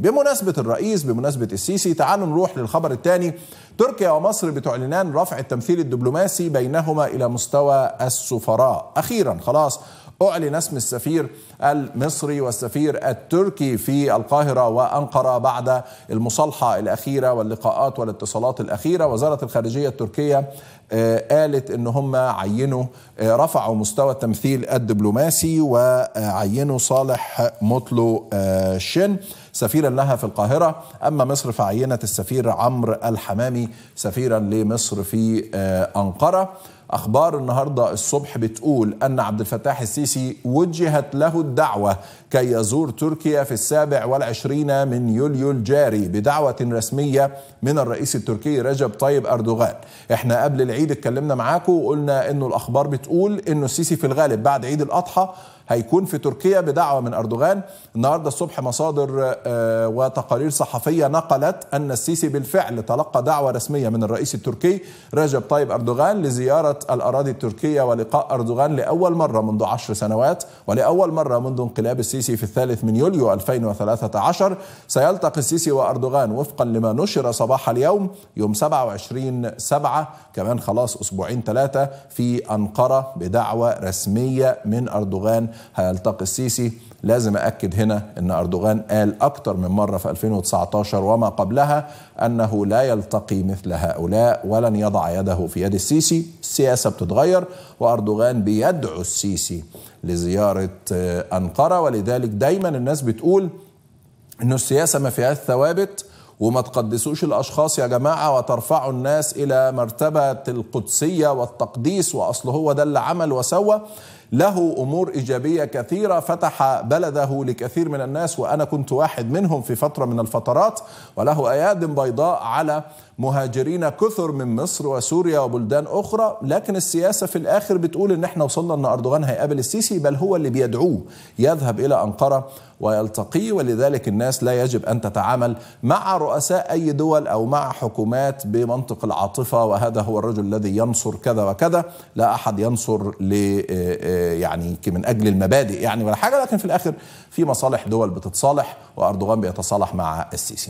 بمناسبة الرئيس بمناسبة السيسي تعالوا نروح للخبر الثاني تركيا ومصر بتعلنان رفع التمثيل الدبلوماسي بينهما إلى مستوى السفراء أخيرا خلاص أعلن اسم السفير المصري والسفير التركي في القاهرة وأنقرة بعد المصالحة الأخيرة واللقاءات والاتصالات الأخيرة وزارة الخارجية التركية آه، قالت ان هم عينوا آه، رفعوا مستوى التمثيل الدبلوماسي وعينوا صالح مطلو آه، شن سفيرا لها في القاهره اما مصر فعينت السفير عمرو الحمامي سفيرا لمصر في انقره اخبار النهارده الصبح بتقول ان عبد الفتاح السيسي وجهت له الدعوه كي يزور تركيا في السابع والعشرين من يوليو الجاري بدعوه رسميه من الرئيس التركي رجب طيب اردوغان احنا قبل العيد اتكلمنا معاكم وقلنا انه الاخبار بتقول انه السيسي في الغالب بعد عيد الاضحى هيكون في تركيا بدعوة من أردوغان النهاردة الصبح مصادر آه، وتقارير صحفية نقلت أن السيسي بالفعل تلقى دعوة رسمية من الرئيس التركي رجب طيب أردوغان لزيارة الأراضي التركية ولقاء أردوغان لأول مرة منذ عشر سنوات ولأول مرة منذ انقلاب السيسي في الثالث من يوليو 2013 سيلتقي السيسي وأردوغان وفقا لما نشر صباح اليوم يوم 27 سبعة كمان خلاص أسبوعين ثلاثة في أنقرة بدعوة رسمية من أردوغان هيلتقي السيسي لازم أكد هنا أن أردوغان قال أكثر من مرة في 2019 وما قبلها أنه لا يلتقي مثل هؤلاء ولن يضع يده في يد السيسي السياسة بتتغير وأردوغان بيدعو السيسي لزيارة آه، أنقرة ولذلك دايما الناس بتقول أنه السياسة ما فيهاش ثوابت وما تقدسوش الاشخاص يا جماعه وترفعوا الناس الى مرتبه القدسيه والتقديس واصل هو ده اللي عمل وسوى له امور ايجابيه كثيره فتح بلده لكثير من الناس وانا كنت واحد منهم في فتره من الفترات وله اياد بيضاء على مهاجرين كثر من مصر وسوريا وبلدان اخرى لكن السياسه في الاخر بتقول ان احنا وصلنا ان اردوغان هيقابل السيسي بل هو اللي بيدعوه يذهب الى انقره ويلتقيه ولذلك الناس لا يجب أن تتعامل مع رؤساء أي دول أو مع حكومات بمنطق العاطفة وهذا هو الرجل الذي ينصر كذا وكذا لا أحد ينصر آه، آه، يعني من أجل المبادئ يعني ولا حاجة لكن في الآخر في مصالح دول بتتصالح وأردوغان بيتصالح مع السيسي